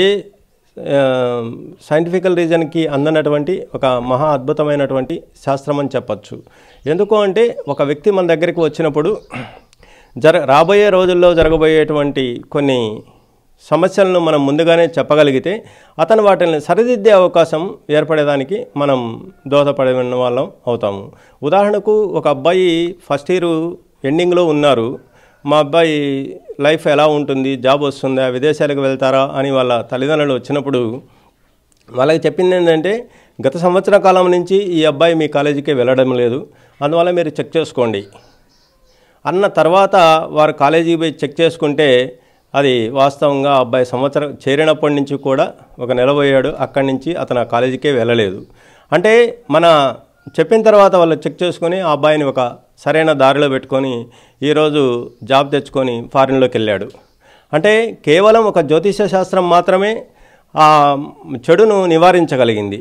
ఏ సైంటిఫికల్ రీజన్కి అందనటువంటి ఒక మహా అద్భుతమైనటువంటి శాస్త్రం అని చెప్పచ్చు ఎందుకు అంటే ఒక వ్యక్తి మన దగ్గరికి వచ్చినప్పుడు జర రాబోయే రోజుల్లో జరగబోయేటువంటి కొన్ని సమస్యలను మనం ముందుగానే చెప్పగలిగితే అతను వాటిని సరిదిద్దే అవకాశం ఏర్పడేదానికి మనం దోహదపడిన వాళ్ళం అవుతాము ఉదాహరణకు ఒక అబ్బాయి ఫస్ట్ ఇయర్ ఎండింగ్లో ఉన్నారు మా అబ్బాయి లైఫ్ ఎలా ఉంటుంది జాబ్ వస్తుందా విదేశాలకు వెళ్తారా అని వాళ్ళ తల్లిదండ్రులు వచ్చినప్పుడు వాళ్ళకి చెప్పింది ఏంటంటే గత సంవత్సర కాలం నుంచి ఈ అబ్బాయి మీ కాలేజీకి వెళ్ళడం లేదు అందువల్ల మీరు చెక్ చేసుకోండి అన్న తర్వాత వారు కాలేజీకి పోయి చెక్ చేసుకుంటే అది వాస్తవంగా అబ్బాయి సంవత్సరం చేరినప్పటి నుంచి కూడా ఒక నెల పోయాడు అక్కడి నుంచి అతను ఆ కాలేజీకే వెళ్ళలేదు అంటే మన చెప్పిన తర్వాత వాళ్ళు చెక్ చేసుకొని ఆ అబ్బాయిని ఒక సరైన దారిలో పెట్టుకొని ఈరోజు జాబ్ తెచ్చుకొని ఫారిన్లోకి వెళ్ళాడు అంటే కేవలం ఒక జ్యోతిష శాస్త్రం మాత్రమే ఆ చెడును నివారించగలిగింది